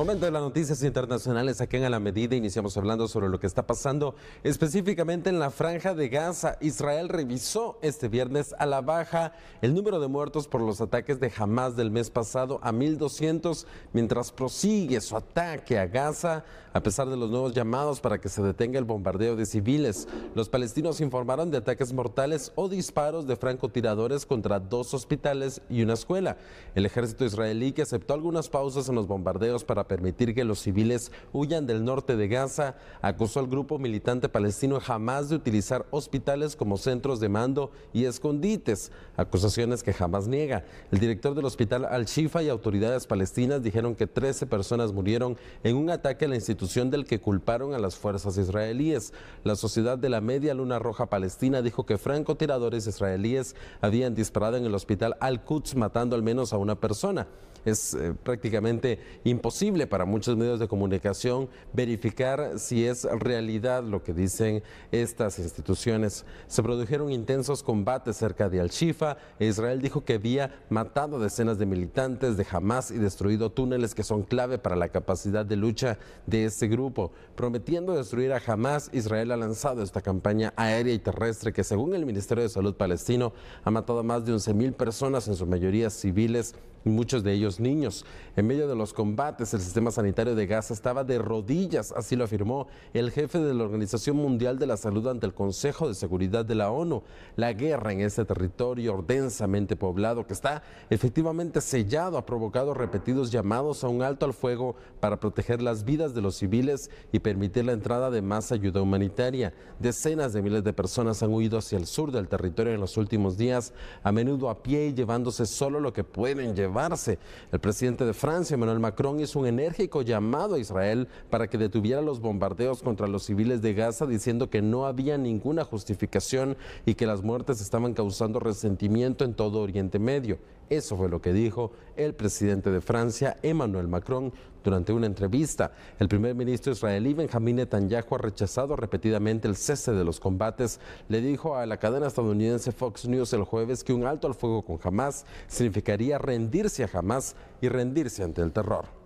Momento de las noticias internacionales aquí en A la Medida. Iniciamos hablando sobre lo que está pasando específicamente en la franja de Gaza. Israel revisó este viernes a la baja el número de muertos por los ataques de Hamas del mes pasado a 1.200 mientras prosigue su ataque a Gaza a pesar de los nuevos llamados para que se detenga el bombardeo de civiles. Los palestinos informaron de ataques mortales o disparos de francotiradores contra dos hospitales y una escuela. El ejército israelí que aceptó algunas pausas en los bombardeos para permitir que los civiles huyan del norte de Gaza, acusó al grupo militante palestino jamás de utilizar hospitales como centros de mando y escondites, acusaciones que jamás niega. El director del hospital Al-Shifa y autoridades palestinas dijeron que 13 personas murieron en un ataque a la institución del que culparon a las fuerzas israelíes. La Sociedad de la Media Luna Roja Palestina dijo que francotiradores israelíes habían disparado en el hospital Al-Quds matando al menos a una persona. Es eh, prácticamente imposible para muchos medios de comunicación verificar si es realidad lo que dicen estas instituciones. Se produjeron intensos combates cerca de Al-Shifa. Israel dijo que había matado decenas de militantes de Hamas y destruido túneles que son clave para la capacidad de lucha de este grupo. Prometiendo destruir a Hamas, Israel ha lanzado esta campaña aérea y terrestre que según el Ministerio de Salud palestino ha matado a más de 11.000 personas, en su mayoría civiles, muchos de ellos niños. En medio de los combates, el el sistema sanitario de Gaza estaba de rodillas, así lo afirmó el jefe de la Organización Mundial de la Salud ante el Consejo de Seguridad de la ONU. La guerra en este territorio densamente poblado que está efectivamente sellado ha provocado repetidos llamados a un alto al fuego para proteger las vidas de los civiles y permitir la entrada de más ayuda humanitaria. Decenas de miles de personas han huido hacia el sur del territorio en los últimos días, a menudo a pie y llevándose solo lo que pueden llevarse. El presidente de Francia, Emmanuel Macron, hizo un enérgico llamado a Israel para que detuviera los bombardeos contra los civiles de Gaza, diciendo que no había ninguna justificación y que las muertes estaban causando resentimiento en todo Oriente Medio. Eso fue lo que dijo el presidente de Francia, Emmanuel Macron, durante una entrevista. El primer ministro israelí Benjamin Netanyahu ha rechazado repetidamente el cese de los combates. Le dijo a la cadena estadounidense Fox News el jueves que un alto al fuego con Hamas significaría rendirse a Hamas y rendirse ante el terror.